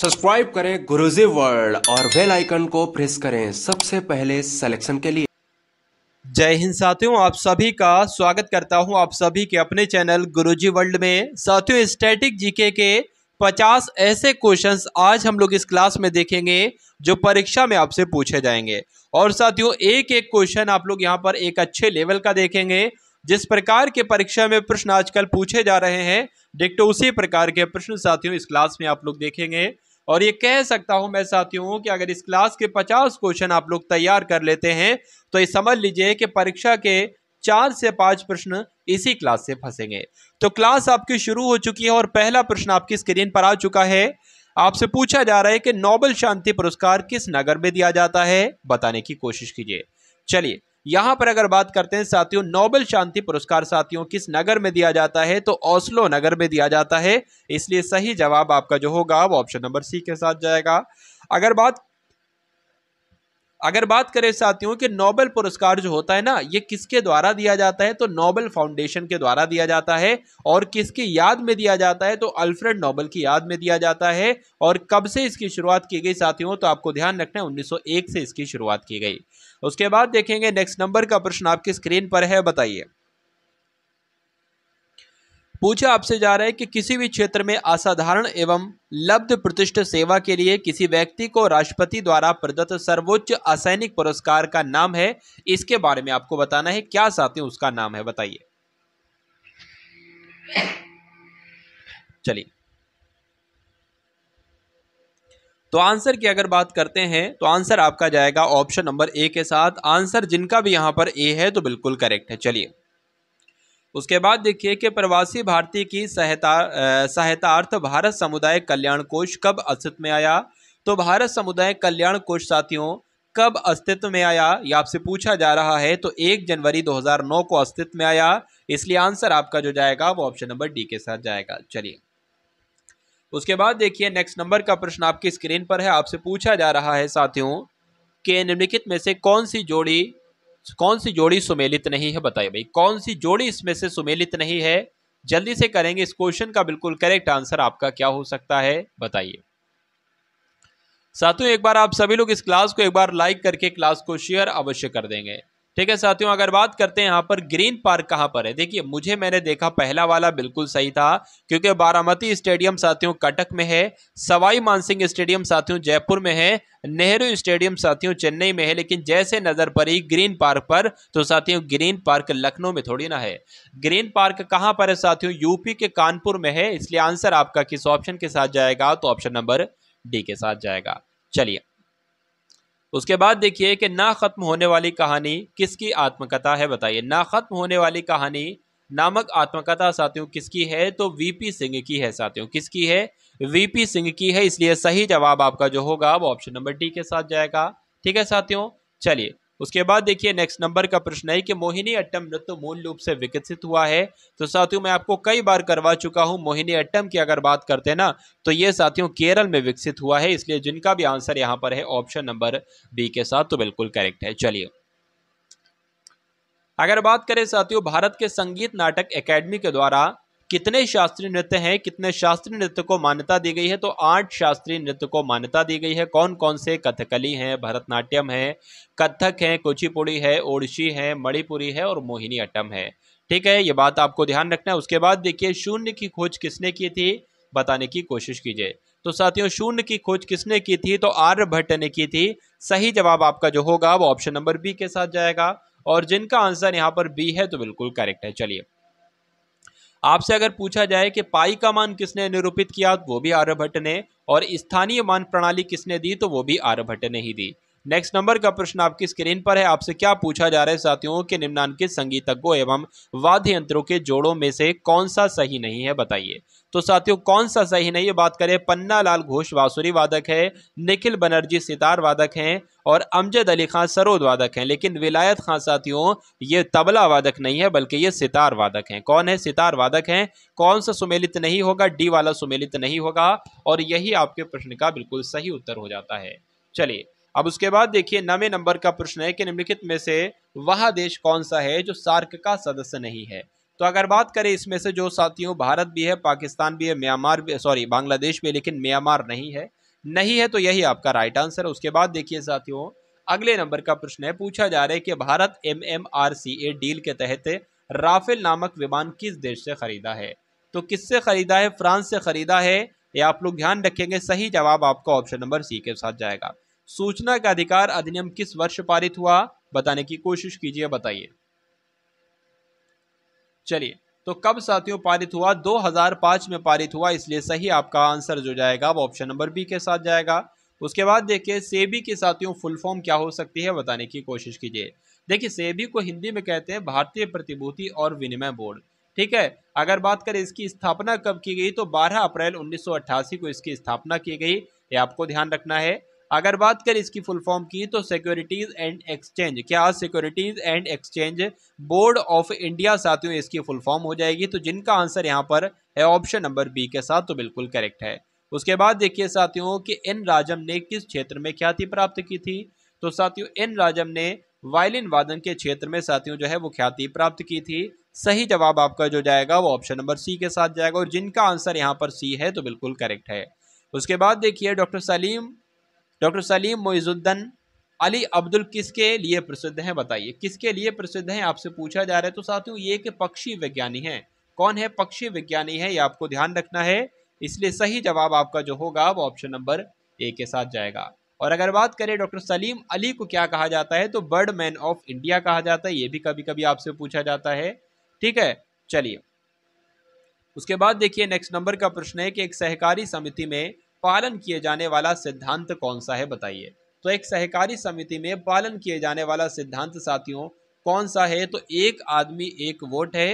subscribe करें Guruji world और bell icon को प्रेस करें सबसे पहले सिलेक्शन के लिए जय हिंद साथियों आप सभी का स्वागत करता हूं आप सभी के अपने चैनल गुरुजी वर्ल्ड में साथियों स्टैटिक जीके के 50 ऐसे क्वेश्चंस आज हम लोग इस क्लास में देखेंगे जो परीक्षा में आपसे पूछे जाएंगे और साथियों एक एक क्वेश्चन आप लोग यहाँ पर एक अच्छे लेवल का देखेंगे जिस प्रकार के परीक्षा में प्रश्न आजकल पूछे जा रहे हैं डिक्ट तो उसी प्रकार के प्रश्न साथियों इस क्लास में आप लोग देखेंगे और ये कह सकता हूं मैं साथियों कि अगर इस क्लास के पचास क्वेश्चन आप लोग तैयार कर लेते हैं तो ये समझ लीजिए कि परीक्षा के चार से पांच प्रश्न इसी क्लास से फंसेंगे तो क्लास आपकी शुरू हो चुकी है और पहला प्रश्न आपकी स्क्रीन पर आ चुका है आपसे पूछा जा रहा है कि नोबल शांति पुरस्कार किस नगर में दिया जाता है बताने की कोशिश कीजिए चलिए यहां पर अगर बात करते हैं साथियों नोबेल शांति पुरस्कार साथियों किस नगर में दिया जाता है तो ओस्लो नगर में दिया जाता है इसलिए सही जवाब आपका जो होगा वो ऑप्शन नंबर सी के साथ जाएगा अगर बात अगर बात करें साथियों कि नोबेल पुरस्कार जो होता है ना ये किसके द्वारा दिया जाता है तो नोबेल फाउंडेशन के द्वारा दिया जाता है और किसकी याद में दिया जाता है तो अल्फ्रेड नोबेल की याद में दिया जाता है और कब से इसकी शुरुआत की गई साथियों तो आपको ध्यान रखना है 1901 से इसकी शुरुआत की गई उसके बाद देखेंगे नेक्स्ट नंबर का प्रश्न आपकी स्क्रीन पर है बताइए पूछा आपसे जा रहा है कि किसी भी क्षेत्र में असाधारण एवं लब्ध प्रतिष्ठ सेवा के लिए किसी व्यक्ति को राष्ट्रपति द्वारा प्रदत्त सर्वोच्च असैनिक पुरस्कार का नाम है इसके बारे में आपको बताना है क्या साथी उसका नाम है बताइए चलिए तो आंसर की अगर बात करते हैं तो आंसर आपका जाएगा ऑप्शन नंबर ए के साथ आंसर जिनका भी यहां पर ए है तो बिल्कुल करेक्ट है चलिए उसके बाद देखिए कि प्रवासी भारतीय की सहायता सहायतार्थ भारत समुदाय कल्याण कोष कब अस्तित्व में आया तो भारत समुदाय कल्याण कोष साथियों कब अस्तित्व में आया ये आपसे पूछा जा रहा है तो एक जनवरी 2009 को अस्तित्व में आया इसलिए आंसर आपका जो जाएगा वो ऑप्शन नंबर डी के साथ जाएगा चलिए उसके बाद देखिए नेक्स्ट नंबर का प्रश्न आपकी स्क्रीन पर है आपसे पूछा जा रहा है साथियों के निम्नलिखित में से कौन सी जोड़ी कौन सी जोड़ी सुमेलित नहीं है बताइए भाई कौन सी जोड़ी इसमें से सुमेलित नहीं है जल्दी से करेंगे इस क्वेश्चन का बिल्कुल करेक्ट आंसर आपका क्या हो सकता है बताइए साथियों एक बार आप सभी लोग इस क्लास को एक बार लाइक करके क्लास को शेयर अवश्य कर देंगे ठीक है साथियों अगर बात करते हैं यहाँ पर ग्रीन पार्क कहाँ पर है देखिए मुझे मैंने देखा पहला वाला बिल्कुल सही था क्योंकि बारामती स्टेडियम साथियों कटक में है सवाई मानसिंह स्टेडियम साथियों जयपुर में है नेहरू स्टेडियम साथियों चेन्नई में है लेकिन जैसे नजर पड़ी ग्रीन पार्क पर तो साथियों ग्रीन पार्क लखनऊ में थोड़ी ना है ग्रीन पार्क कहाँ पर है साथियों यूपी के कानपुर में है इसलिए आंसर आपका किस ऑप्शन के साथ जाएगा तो ऑप्शन नंबर डी के साथ जाएगा चलिए उसके बाद देखिए कि ना ख़त्म होने वाली कहानी किसकी आत्मकथा है बताइए ना ख़त्म होने वाली कहानी नामक आत्मकथा साथियों किसकी है तो वीपी सिंह की है साथियों किसकी है वीपी सिंह की है इसलिए सही जवाब आपका जो होगा वो ऑप्शन नंबर डी के साथ जाएगा ठीक है साथियों चलिए उसके बाद देखिए नेक्स्ट नंबर का प्रश्न है कि मोहिनी अट्टम नृत्य मूल रूप से विकसित हुआ है तो साथियों मैं आपको कई बार करवा चुका हूं मोहिनी अट्टम की अगर बात करते हैं ना तो ये साथियों केरल में विकसित हुआ है इसलिए जिनका भी आंसर यहां पर है ऑप्शन नंबर बी के साथ तो बिल्कुल करेक्ट है चलिए अगर बात करें साथियों भारत के संगीत नाटक अकेडमी के द्वारा कितने शास्त्रीय नृत्य हैं कितने शास्त्रीय नृत्य को मान्यता दी गई है तो आठ शास्त्रीय नृत्य को मान्यता दी गई है कौन कौन से कथकली हैं भरतनाट्यम है कथक है कुचिपुड़ी है ओडिशी है मणिपुरी है और मोहिनी अट्टम है ठीक है ये बात आपको ध्यान रखना है उसके बाद देखिए शून्य की खोज किसने की थी बताने की कोशिश कीजिए तो साथियों शून्य की खोज किसने की थी तो आर्यभट्ट ने की थी सही जवाब आपका जो होगा वो ऑप्शन नंबर बी के साथ जाएगा और जिनका आंसर यहाँ पर बी है तो बिल्कुल करेक्ट है चलिए आपसे अगर पूछा जाए कि पाई का मान किसने निरूपित किया वो भी आर्यभट्ट ने और स्थानीय मान प्रणाली किसने दी तो वो भी आर्यभट्ट ने ही दी नेक्स्ट नंबर का प्रश्न आपकी स्क्रीन पर है आपसे क्या पूछा जा रहा है साथियों के निम्नांकित संगीतज्ञों एवं वाद्य यंत्रों के जोड़ों में से कौन सा सही नहीं है बताइए तो साथियों कौन सा सही नहीं है बात करें पन्ना लाल घोष बांसुरी वादक है निखिल बनर्जी सितार वादक हैं और अमजद अली खान सरोद वादक हैं लेकिन विलायत खान साथियों ये तबला वादक नहीं है बल्कि ये सितार वादक हैं कौन है सितार वादक हैं कौन सा सुमेलित नहीं होगा डी वाला सुमेलित नहीं होगा और यही आपके प्रश्न का बिल्कुल सही उत्तर हो जाता है चलिए अब उसके बाद देखिए नवे नंबर का प्रश्न है कि निम्नलिखित में से वह देश कौन सा है जो सार्क का सदस्य नहीं है तो अगर बात करें इसमें से जो साथियों भारत भी है पाकिस्तान भी है म्यांमार भी सॉरी बांग्लादेश भी है लेकिन म्यांमार नहीं है नहीं है तो यही आपका राइट आंसर है उसके बाद देखिए साथियों अगले नंबर का प्रश्न है पूछा जा रहा है कि Bharat M M R C A deal के तहत राफेल नामक विमान किस देश से खरीदा है तो किससे खरीदा है फ्रांस से खरीदा है ये आप लोग ध्यान रखेंगे सही जवाब आपका ऑप्शन नंबर सी के साथ जाएगा सूचना का अधिकार अधिनियम किस वर्ष पारित हुआ बताने की कोशिश कीजिए बताइए चलिए तो कब साथियों पारित हुआ 2005 में पारित हुआ इसलिए सही आपका आंसर जो जाएगा वो ऑप्शन नंबर बी के साथ जाएगा उसके बाद देखिए सेबी के साथियों फुल फॉर्म क्या हो सकती है बताने की कोशिश कीजिए देखिए सेबी को हिंदी में कहते हैं भारतीय प्रतिभूति और विनिमय बोर्ड ठीक है अगर बात करें इसकी स्थापना कब की गई तो 12 अप्रैल 1988 को इसकी स्थापना की गई ये आपको ध्यान रखना है अगर बात करें इसकी फुल फॉर्म की तो सिक्योरिटीज़ एंड एक्सचेंज क्या securities and exchange board of India साथियों इसकी फुल फॉर्म हो जाएगी तो जिनका आंसर यहाँ पर है ऑप्शन नंबर बी के साथ तो बिल्कुल करेक्ट है उसके बाद देखिए साथियों कि एन राजम ने किस क्षेत्र में ख्याति प्राप्त की थी तो साथियों एन राजम ने वायलिन वादन के क्षेत्र में साथियों जो है वो ख्याति प्राप्त की थी सही जवाब आपका जो जाएगा वो ऑप्शन नंबर सी के साथ जाएगा और जिनका आंसर यहाँ पर सी है तो बिल्कुल करेक्ट है उसके बाद देखिए डॉक्टर सलीम डॉक्टर सलीम मोइजुद्दीन अली अब्दुल किसके लिए प्रसिद्ध हैं बताइए किसके लिए प्रसिद्ध हैं आपसे पूछा जा रहा है तो साथियों ये एक पक्षी विज्ञानी हैं कौन है पक्षी विज्ञानी है ये आपको ध्यान रखना है इसलिए सही जवाब आपका जो होगा वो ऑप्शन नंबर ए के साथ जाएगा और अगर बात करें डॉक्टर सलीम अली को क्या कहा जाता है तो बर्ड मैन ऑफ इंडिया कहा जाता है ये भी कभी कभी आपसे पूछा जाता है ठीक है चलिए उसके बाद देखिए नेक्स्ट नंबर का प्रश्न है कि एक सहकारी समिति में पालन किए जाने वाला सिद्धांत कौन सा है बताइए तो एक सहकारी समिति में पालन किए जाने वाला सिद्धांत साथियों कौन सा है तो एक आदमी एक वोट है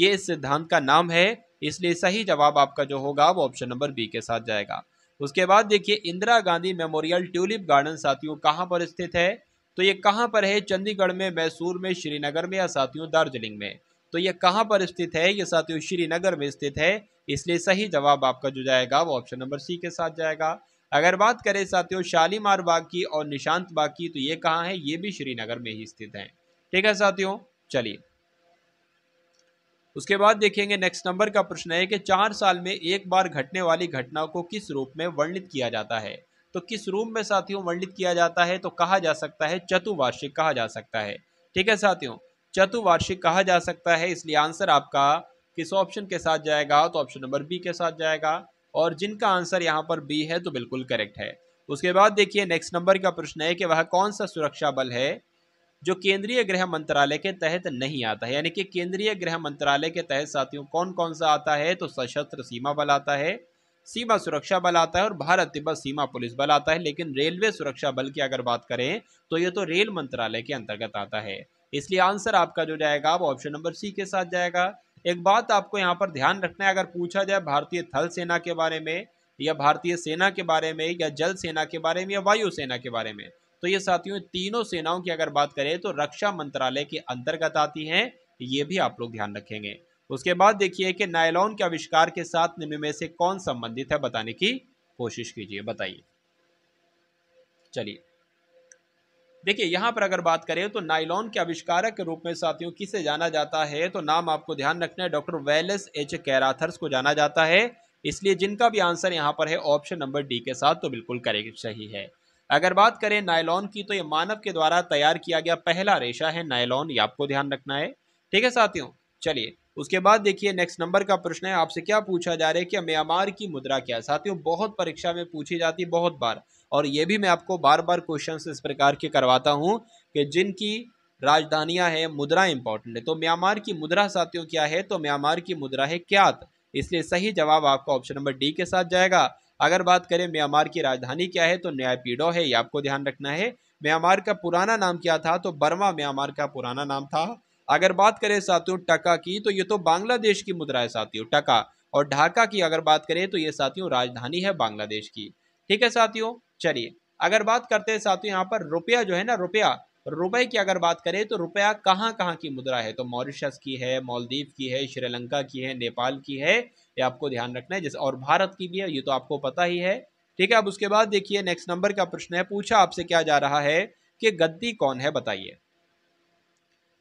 ये इस सिद्धांत का नाम है इसलिए सही जवाब आपका जो होगा वो ऑप्शन नंबर बी के साथ जाएगा उसके बाद देखिए Indira Gandhi memorial tulip garden साथियों कहाँ पर स्थित है तो ये कहाँ पर है चंडीगढ़ में मैसूर में श्रीनगर में या साथियों दार्जिलिंग में तो यह कहाँ पर स्थित है यह साथियों श्रीनगर में स्थित है इसलिए सही जवाब आपका जो जाएगा वो ऑप्शन नंबर सी के साथ जाएगा अगर बात करें साथियों शालीमार बाग की और निशांत बाग की तो ये कहाँ है ये भी श्रीनगर में ही स्थित है ठीक है साथियों चलिए उसके बाद देखेंगे नेक्स्ट नंबर का प्रश्न है कि चार साल में एक बार घटने वाली घटना को किस रूप में वर्णित किया जाता है तो किस रूप में साथियों वर्णित किया जाता है तो कहा जा सकता है चतुवार्षिक कहा जा सकता है ठीक है साथियों चतुवार्षिक कहा जा सकता है इसलिए आंसर आपका किस ऑप्शन के साथ जाएगा तो ऑप्शन नंबर बी के साथ जाएगा और जिनका आंसर यहाँ पर बी है तो बिल्कुल करेक्ट है उसके बाद देखिए नेक्स्ट नंबर का प्रश्न है कि वह कौन सा सुरक्षा बल है जो केंद्रीय गृह मंत्रालय के तहत नहीं आता है यानी कि केंद्रीय गृह मंत्रालय के तहत साथियों कौन कौन सा आता है तो सशस्त्र सीमा बल आता है सीमा सुरक्षा बल आता है और भारत तिब्बत सीमा पुलिस बल आता है लेकिन रेलवे सुरक्षा बल की अगर बात करें तो ये तो रेल मंत्रालय के अंतर्गत आता है इसलिए आंसर आपका जो जाएगा वो ऑप्शन नंबर सी के साथ जाएगा एक बात आपको यहाँ पर ध्यान रखना है अगर पूछा जाए भारतीय थल सेना के बारे में या भारतीय सेना के बारे में या जल सेना के बारे में या वायु सेना के बारे में तो ये साथियों तीनों सेनाओं की अगर बात करें तो रक्षा मंत्रालय के अंतर्गत आती हैं ये भी आप लोग ध्यान रखेंगे उसके बाद देखिए कि नायलॉन के आविष्कार के साथ निम्न में से कौन संबंधित है बताने की कोशिश कीजिए बताइए चलिए देखिए यहाँ पर अगर बात करें तो नाइलॉन के आविष्कारक के रूप में साथियों किसे जाना जाता है तो नाम आपको ध्यान रखना है डॉक्टर वेलेस एच कैराथर्स को जाना जाता है इसलिए जिनका भी आंसर यहाँ पर है ऑप्शन नंबर डी के साथ तो बिल्कुल करेक्ट सही है अगर बात करें नायलॉन की तो ये मानव के द्वारा तैयार किया गया पहला रेशा है नायलॉन ये आपको ध्यान रखना है ठीक है साथियों चलिए उसके बाद देखिए नेक्स्ट नंबर का प्रश्न है आपसे क्या पूछा जा रहा है कि म्यांमार की मुद्रा क्या है साथियों बहुत परीक्षा में पूछी जाती है बहुत बार और ये भी मैं आपको बार बार क्वेश्चन इस प्रकार के करवाता हूँ कि जिनकी राजधानियाँ हैं मुद्रा इंपॉर्टेंट है तो म्यांमार की मुद्रा साथियों क्या है तो म्यांमार की मुद्रा है क्यात इसलिए सही जवाब आपका ऑप्शन नंबर डी के साथ जाएगा अगर बात करें म्यांमार की राजधानी क्या है तो न्यायपीडो है ये आपको ध्यान रखना है म्यांमार का पुराना नाम क्या था तो बर्मा म्यांमार का पुराना नाम था अगर बात करें साथियों टका की तो ये तो बांग्लादेश की मुद्रा है साथियों टका और ढाका की अगर बात करें तो ये साथियों राजधानी है बांग्लादेश की ठीक है साथियों चलिए अगर बात करते हैं साथियों यहाँ पर रुपया जो है ना रुपया रुपए की अगर बात करें तो रुपया कहाँ कहाँ की मुद्रा है तो मॉरिशस की है मालदीव की है श्रीलंका की है नेपाल की है ये आपको ध्यान रखना है जैसे और भारत की भी है ये तो आपको पता ही है ठीक है अब उसके बाद देखिए नेक्स्ट नंबर का प्रश्न है पूछा आपसे क्या जा रहा है कि गद्दी कौन है बताइए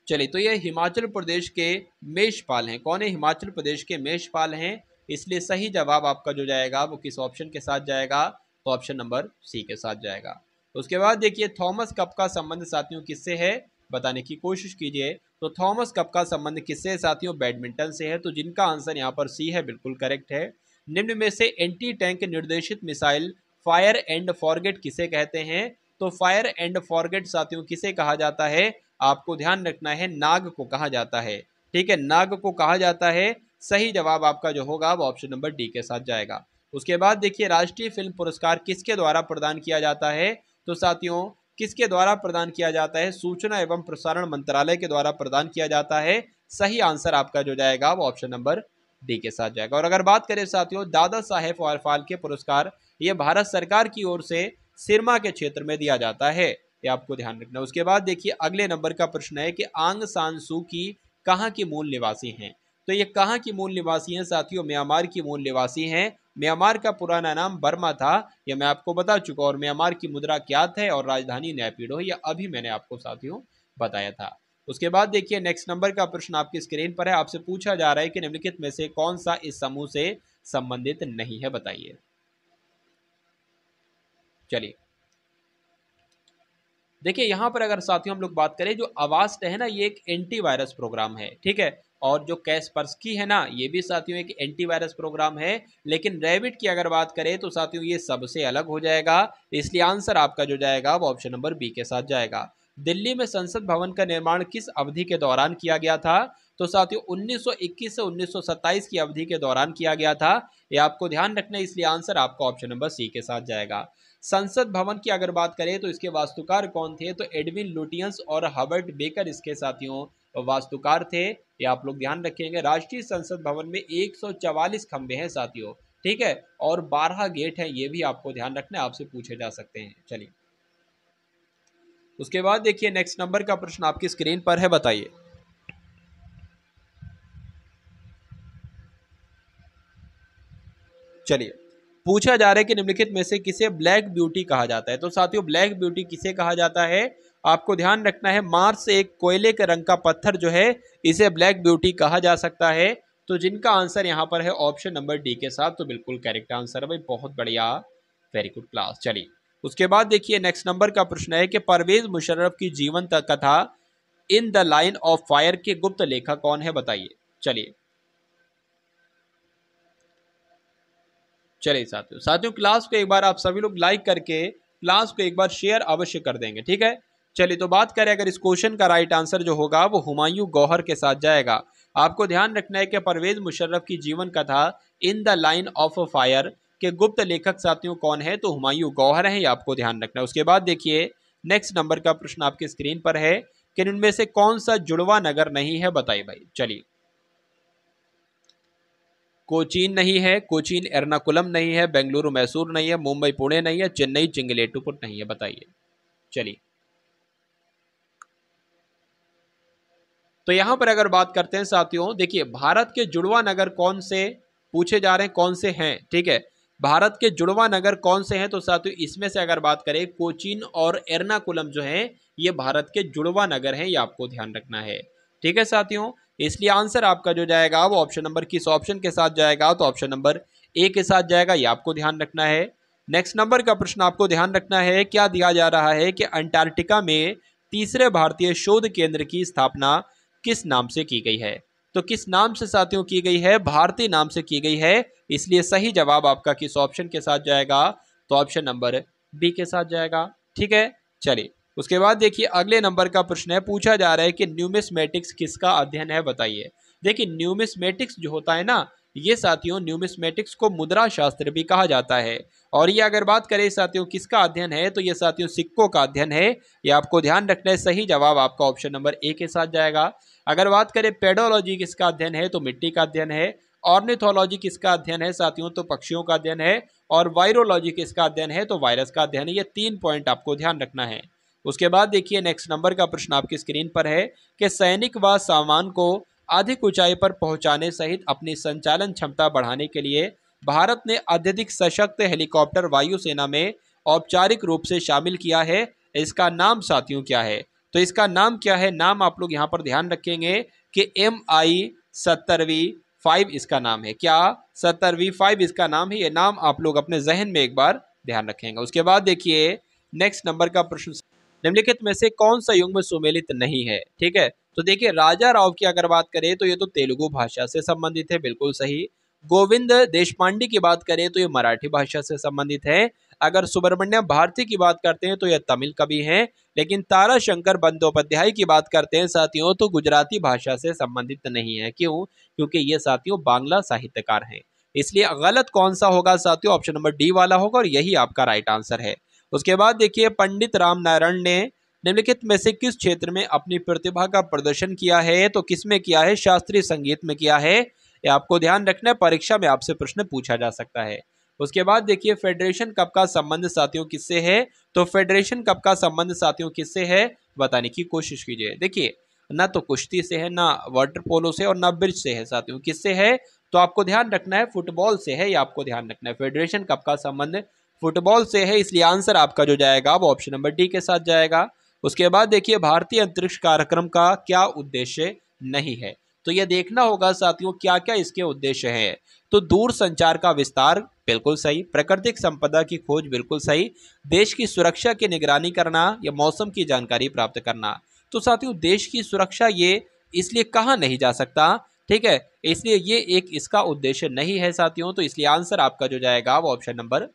चलिए तो ये हिमाचल प्रदेश के मेषपाल हैं कौन है हिमाचल प्रदेश के मेषपाल हैं इसलिए सही जवाब आपका जो जाएगा वो किस ऑप्शन के साथ जाएगा ऑप्शन नंबर सी के साथ जाएगा उसके बाद देखिए थॉमस कप का संबंध साथियों किससे है बताने की कोशिश कीजिए तो थॉमस कप का संबंध किससे साथियों बैडमिंटन से है तो जिनका आंसर यहाँ पर सी है बिल्कुल करेक्ट है निम्न में से एंटी टैंक निर्देशित मिसाइल फायर एंड फॉरगेट किसे कहते हैं तो फायर एंड फॉरगेट साथियों किसे कहा जाता है आपको ध्यान रखना है नाग को कहा जाता है ठीक है नाग को कहा जाता है सही जवाब आपका जो होगा वो ऑप्शन नंबर डी के साथ जाएगा उसके बाद देखिए राष्ट्रीय फिल्म पुरस्कार किसके द्वारा प्रदान किया जाता है तो साथियों किसके द्वारा प्रदान किया जाता है सूचना एवं प्रसारण मंत्रालय के द्वारा प्रदान किया जाता है सही आंसर आपका जो जाएगा वो ऑप्शन नंबर डी के साथ जाएगा और अगर बात करें साथियों दादा साहेब और फालके पुरस्कार ये भारत सरकार की ओर से सिरमा के क्षेत्र में दिया जाता है ये आपको ध्यान रखना उसके बाद देखिए अगले नंबर का प्रश्न है कि आंग सान सू की कहाँ की मूल निवासी हैं तो ये कहाँ की मूल निवासी हैं साथियों म्यांमार की मूल निवासी हैं म्यांमार का पुराना नाम बर्मा था यह मैं आपको बता चुका और म्यांमार की मुद्रा क्या है और राजधानी न्यायपीडो यह अभी मैंने आपको साथियों बताया था उसके बाद देखिए नेक्स्ट नंबर का प्रश्न आपकी स्क्रीन पर है आपसे पूछा जा रहा है कि निम्नलिखित में से कौन सा इस समूह से संबंधित नहीं है बताइए चलिए देखिए यहां पर अगर साथियों हम लोग बात करें जो आवास्ट है ना ये एक एंटीवायरस प्रोग्राम है ठीक है और जो कैश पर्स की है ना ये भी साथियों एक एंटीवायरस प्रोग्राम है लेकिन रेबिट की अगर बात करें तो साथियों ये सबसे अलग हो जाएगा इसलिए आंसर आपका जो जाएगा वो ऑप्शन नंबर बी के साथ जाएगा दिल्ली में संसद भवन का निर्माण किस अवधि के दौरान किया गया था तो साथियों 1921 से 1927 की अवधि के दौरान किया गया था ये आपको ध्यान रखना इसलिए आंसर आपका ऑप्शन नंबर सी के साथ जाएगा संसद भवन की अगर बात करें तो इसके वास्तुकार कौन थे तो एडविन लुटियंस और हर्बर्ट बेकर इसके साथियों तो वास्तुकार थे ये आप लोग ध्यान रखेंगे राष्ट्रीय संसद भवन में 144 खंबे हैं साथियों ठीक है और 12 गेट हैं ये भी आपको ध्यान रखना आपसे पूछे जा सकते हैं चलिए उसके बाद देखिए नेक्स्ट नंबर का प्रश्न आपकी स्क्रीन पर है बताइए चलिए पूछा जा रहा है कि निम्नलिखित में से किसे ब्लैक ब्यूटी कहा जाता है तो साथियों ब्लैक ब्यूटी किसे कहा जाता है आपको ध्यान रखना है मार्स से एक कोयले के रंग का पत्थर जो है इसे ब्लैक ब्यूटी कहा जा सकता है तो जिनका आंसर यहाँ पर है ऑप्शन नंबर डी के साथ तो बिल्कुल करेक्ट आंसर है भाई बहुत बढ़िया वेरी गुड क्लास चलिए उसके बाद देखिए नेक्स्ट नंबर का प्रश्न है कि परवेज मुशर्रफ की जीवन कथा in the line of fire के गुप्त लेखक कौन है बताइए चलिए चलिए साथियों साथियों क्लास को एक बार आप सभी लोग लाइक करके क्लास को एक बार शेयर अवश्य कर देंगे ठीक है चलिए तो बात करें अगर इस क्वेश्चन का राइट आंसर जो होगा वो हुमायूं गौहर के साथ जाएगा आपको ध्यान रखना है कि परवेज़ मुशर्रफ की जीवन कथा in the line of fire के गुप्त लेखक साथियों कौन है तो हुमायूं गौहर हैं ये आपको ध्यान रखना है उसके बाद देखिए नेक्स्ट नंबर का प्रश्न आपके स्क्रीन पर है कि उनमें से कौन सा जुड़वा नगर नहीं है बताइए भाई चलिए कोचीन नहीं है कोचीन एर्नाकुलम नहीं है बेंगलुरु मैसूर नहीं है मुंबई पुणे नहीं है चेन्नई चिंगलेटुपुट नहीं है बताइए चलिए तो यहां पर अगर बात करते हैं साथियों देखिए भारत के जुड़वा नगर कौन से पूछे जा रहे हैं कौन से हैं ठीक है भारत के जुड़वा नगर कौन से हैं तो साथियों इसमें से अगर बात करें कोचीन और एर्नाकुलम जो हैं ये भारत के जुड़वा नगर हैं ये आपको ध्यान रखना है ठीक है साथियों इसलिए आंसर आपका जो जाएगा वो ऑप्शन नंबर किस ऑप्शन के साथ जाएगा तो ऑप्शन नंबर ए के साथ जाएगा ये आपको ध्यान रखना है नेक्स्ट नंबर का प्रश्न आपको ध्यान रखना है क्या दिया जा रहा है कि अंटार्कटिका में तीसरे भारतीय शोध केंद्र की स्थापना किस नाम से की गई है तो किस नाम से साथियों की गई है भारतीय नाम से की गई है इसलिए सही जवाब आपका किस ऑप्शन के साथ जाएगा तो ऑप्शन नंबर बी के साथ जाएगा ठीक है चलिए उसके बाद देखिए अगले नंबर का प्रश्न है पूछा जा रहा है कि न्यूमिस्मेटिक्स किसका अध्ययन है बताइए देखिए न्यूमिस्मेटिक्स जो होता है ना ये साथियों न्यूमिस्मेटिक्स को मुद्रा शास्त्र भी कहा जाता है और ये अगर बात करें साथियों किसका अध्ययन है तो ये साथियों सिक्कों का अध्ययन है ये आपको ध्यान रखना है सही जवाब आपका ऑप्शन नंबर ए के साथ जाएगा अगर बात करें पेडोलॉजी किसका अध्ययन है तो मिट्टी का अध्ययन है ऑर्निथोलॉजी किसका अध्ययन है साथियों तो पक्षियों का अध्ययन है और वायरोलॉजी किसका अध्ययन है तो वायरस का अध्ययन है ये तीन पॉइंट आपको ध्यान रखना है उसके बाद देखिए नेक्स्ट नंबर का प्रश्न आपकी स्क्रीन पर है कि सैनिक व सामान को अधिक ऊंचाई पर पहुंचाने सहित अपनी संचालन क्षमता बढ़ाने के लिए भारत ने अत्यधिक सशक्त हेलीकॉप्टर वायुसेना में औपचारिक रूप से शामिल किया है इसका नाम साथियों क्या है तो इसका नाम क्या है नाम आप लोग यहाँ पर ध्यान रखेंगे कि एम आई सत्तरवी फाइव इसका नाम है क्या सत्तरवी फाइव इसका नाम है ये नाम आप लोग अपने जहन में एक बार ध्यान रखेंगे उसके बाद देखिए नेक्स्ट नंबर का प्रश्न निम्नलिखित में से कौन सा युग्म सुमेलित नहीं है ठीक है तो देखिए राजा राव की अगर बात करें तो ये तो तेलुगु भाषा से संबंधित है बिल्कुल सही गोविंद देशपांडे की बात करें तो ये मराठी भाषा से संबंधित है अगर सुब्रमण्यम भारती की बात करते हैं तो यह तमिल कवि हैं लेकिन तारा शंकर बंदोपाध्याय की बात करते हैं साथियों तो गुजराती भाषा से संबंधित नहीं है क्यों क्योंकि ये साथियों बांग्ला साहित्यकार हैं इसलिए गलत कौन सा होगा साथियों ऑप्शन नंबर डी वाला होगा और यही आपका राइट आंसर है उसके बाद देखिए पंडित राम नारायण ने निम्नलिखित में से किस क्षेत्र में अपनी प्रतिभा का प्रदर्शन किया है तो किस में किया है शास्त्रीय संगीत में किया है ये आपको ध्यान रखना है परीक्षा में आपसे प्रश्न पूछा जा सकता है उसके बाद देखिए फेडरेशन कप का संबंध साथियों किससे है तो फेडरेशन कप का संबंध साथियों किससे है बताने की कोशिश कीजिए देखिए ना तो कुश्ती से है ना वाटर पोलो से और ना ब्रिज से है साथियों किससे है तो आपको ध्यान रखना है फुटबॉल से है या आपको ध्यान रखना है फेडरेशन कप का संबंध फुटबॉल से है इसलिए आंसर आपका जो जाएगा वो ऑप्शन नंबर डी के साथ जाएगा उसके बाद देखिए भारतीय अंतरिक्ष कार्यक्रम का क्या उद्देश्य नहीं है तो यह देखना होगा साथियों क्या क्या इसके उद्देश्य है तो दूर संचार का विस्तार बिल्कुल सही प्राकृतिक संपदा की खोज बिल्कुल सही देश की सुरक्षा की निगरानी करना या मौसम की जानकारी प्राप्त करना तो साथियों देश की सुरक्षा ये इसलिए कहा नहीं जा सकता ठीक है इसलिए ये एक इसका उद्देश्य नहीं है साथियों तो इसलिए आंसर आपका जो जाएगा वो ऑप्शन नंबर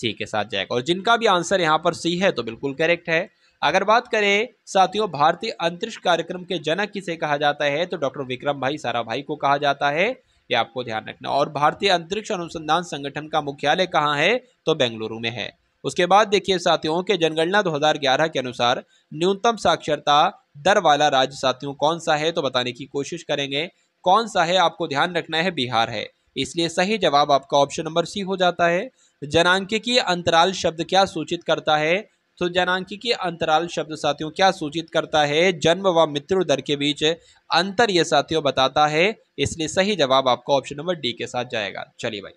सी के साथ जाएगा और जिनका भी आंसर यहाँ पर सी है तो बिल्कुल करेक्ट है अगर बात करें साथियों भारतीय अंतरिक्ष कार्यक्रम के जनक किसे कहा जाता है तो डॉक्टर विक्रम भाई सारा भाई को कहा जाता है ये आपको ध्यान रखना और भारतीय अंतरिक्ष अनुसंधान संगठन का मुख्यालय कहाँ है तो बेंगलुरु में है उसके बाद देखिए साथियों के जनगणना 2011 के अनुसार न्यूनतम साक्षरता दर वाला राज्य साथियों कौन सा है तो बताने की कोशिश करेंगे कौन सा है आपको ध्यान रखना है बिहार है इसलिए सही जवाब आपका ऑप्शन नंबर सी हो जाता है जनांकिकीय अंतराल शब्द क्या सूचित करता है तो जनांकिकीय अंतराल शब्द साथियों क्या सूचित करता है जन्म व मृत्यु दर के बीच अंतर ये साथियों बताता है इसलिए सही जवाब आपका ऑप्शन नंबर डी के साथ जाएगा चलिए भाई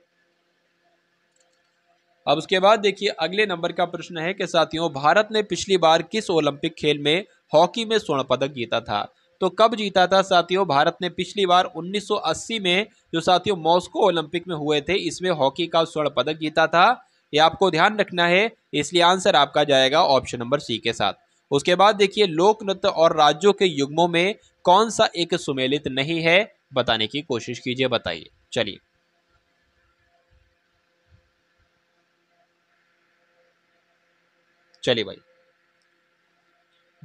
अब उसके बाद देखिए अगले नंबर का प्रश्न है कि साथियों भारत ने पिछली बार किस ओलंपिक खेल में हॉकी में स्वर्ण पदक जीता था तो कब जीता था साथियों भारत ने पिछली बार 1980 में जो साथियों मॉस्को ओलंपिक में हुए थे इसमें हॉकी का स्वर्ण पदक जीता था ये आपको ध्यान रखना है इसलिए आंसर आपका जाएगा ऑप्शन नंबर सी के साथ उसके बाद देखिए लोक नृत्य और राज्यों के युग्मों में कौन सा एक सुमेलित नहीं है बताने की कोशिश कीजिए बताइए चलिए चलिए भाई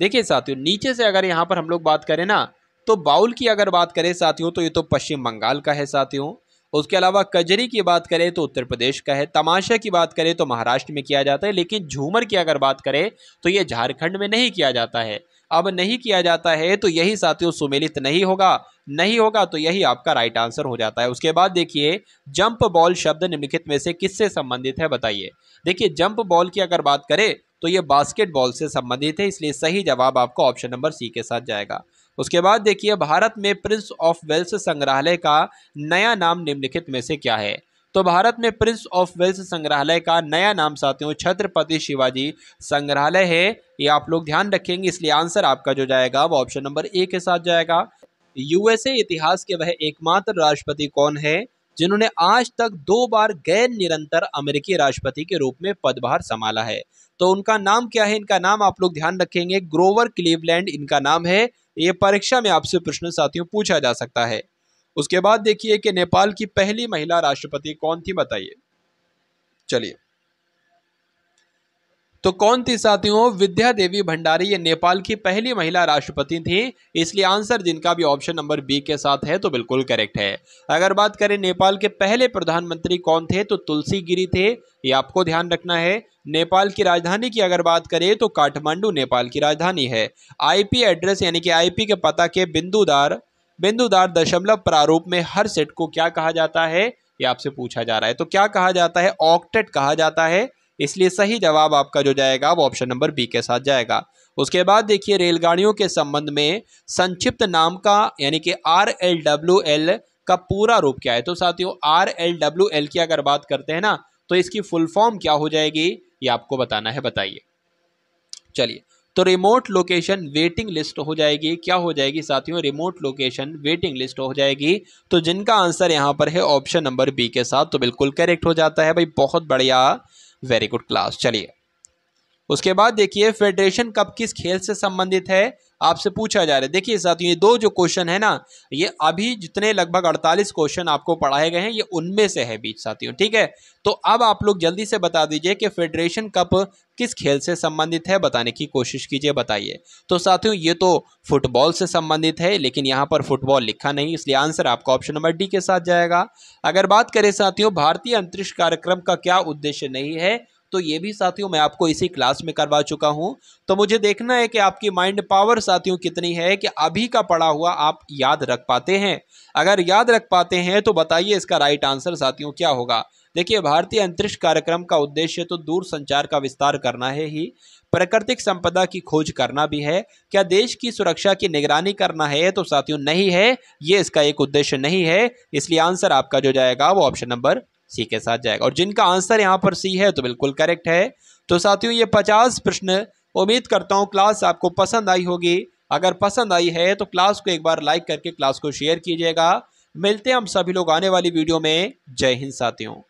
देखिए साथियों नीचे से अगर यहाँ पर हम लोग बात करें ना तो बाउल की अगर बात करें साथियों तो ये तो पश्चिम बंगाल का है साथियों उसके अलावा कजरी की बात करें तो उत्तर प्रदेश का है तमाशा की बात करें तो महाराष्ट्र में किया जाता है लेकिन झूमर की अगर बात करें तो ये झारखंड में नहीं किया जाता है अब नहीं किया जाता है तो यही साथियों सुमेलित नहीं होगा नहीं होगा तो यही आपका राइट आंसर हो जाता है उसके बाद देखिए जंप बॉल शब्द निम्नलिखित में से किससे संबंधित है बताइए देखिए जंप बॉल की अगर बात करें तो ये बास्केटबॉल से संबंधित है इसलिए सही जवाब आपको ऑप्शन नंबर सी के साथ जाएगा उसके बाद देखिए भारत में प्रिंस ऑफ वेल्स संग्रहालय का नया नाम निम्नलिखित में से क्या है तो भारत में प्रिंस ऑफ वेल्स संग्रहालय का नया नाम साथियों छत्रपति शिवाजी संग्रहालय है ये आप लोग ध्यान रखेंगे इसलिए आंसर आपका जो जाएगा वो ऑप्शन नंबर ए के साथ जाएगा यूएसए इतिहास के वह एकमात्र राष्ट्रपति कौन है जिन्होंने आज तक दो बार गैर निरंतर अमेरिकी राष्ट्रपति के रूप में पदभार संभाला है तो उनका नाम क्या है इनका नाम आप लोग ध्यान रखेंगे ग्रोवर क्लीवलैंड इनका नाम है ये परीक्षा में आपसे प्रश्न साथियों पूछा जा सकता है उसके बाद देखिए कि नेपाल की पहली महिला राष्ट्रपति कौन थी बताइए चलिए तो कौन थी साथियों विद्या देवी भंडारी ये नेपाल की पहली महिला राष्ट्रपति थी इसलिए आंसर जिनका भी ऑप्शन नंबर बी के साथ है तो बिल्कुल करेक्ट है अगर बात करें नेपाल के पहले प्रधानमंत्री कौन थे तो तुलसी गिरी थे ये आपको ध्यान रखना है नेपाल की राजधानी की अगर बात करें तो काठमांडू नेपाल की राजधानी है आईपी एड्रेस यानी कि आई के पता के बिंदुदार बिंदुदार दशमलव प्रारूप में हर सेट को क्या कहा जाता है ये आपसे पूछा जा रहा है तो क्या कहा जाता है ऑक्टेट कहा जाता है इसलिए सही जवाब आपका जो जाएगा वो ऑप्शन नंबर बी के साथ जाएगा उसके बाद देखिए रेलगाड़ियों के संबंध में संक्षिप्त नाम का यानी कि आर एल डब्ल्यू एल का पूरा रूप क्या है तो साथियों आर एल डब्ल्यू एल की अगर बात करते हैं ना तो इसकी फुल फॉर्म क्या हो जाएगी ये आपको बताना है बताइए चलिए तो रिमोट लोकेशन वेटिंग लिस्ट हो जाएगी क्या हो जाएगी साथियों रिमोट लोकेशन वेटिंग लिस्ट हो जाएगी तो जिनका आंसर यहाँ पर है ऑप्शन नंबर बी के साथ तो बिल्कुल करेक्ट हो जाता है भाई बहुत बढ़िया वेरी गुड क्लास चलिए उसके बाद देखिए फेडरेशन कप किस खेल से संबंधित है आपसे पूछा जा रहा है देखिए साथियों ये दो जो क्वेश्चन है ना ये अभी जितने लगभग 48 क्वेश्चन आपको पढ़ाए गए हैं ये उनमें से है बीच साथियों ठीक है तो अब आप लोग जल्दी से बता दीजिए कि फेडरेशन कप किस खेल से संबंधित है बताने की कोशिश कीजिए बताइए तो साथियों ये तो फुटबॉल से संबंधित है लेकिन यहाँ पर फुटबॉल लिखा नहीं इसलिए आंसर आपका ऑप्शन नंबर डी के साथ जाएगा अगर बात करें साथियों भारतीय अंतरिक्ष कार्यक्रम का क्या उद्देश्य नहीं है तो ये भी साथियों मैं आपको इसी क्लास में करवा चुका हूँ तो मुझे देखना है कि आपकी माइंड पावर साथियों कितनी है कि अभी का पढ़ा हुआ आप याद रख पाते हैं अगर याद रख पाते हैं तो बताइए इसका राइट आंसर साथियों क्या होगा देखिए भारतीय अंतरिक्ष कार्यक्रम का उद्देश्य तो दूर संचार का विस्तार करना है ही प्राकृतिक संपदा की खोज करना भी है क्या देश की सुरक्षा की निगरानी करना है तो साथियों नहीं है ये इसका एक उद्देश्य नहीं है इसलिए आंसर आपका जो जाएगा वो ऑप्शन नंबर सी के साथ जाएगा और जिनका आंसर यहाँ पर सी है तो बिल्कुल करेक्ट है तो साथियों ये पचास प्रश्न उम्मीद करता हूँ क्लास आपको पसंद आई होगी अगर पसंद आई है तो क्लास को एक बार लाइक करके क्लास को शेयर कीजिएगा मिलते हैं हम सभी लोग आने वाली वीडियो में जय हिंद साथियों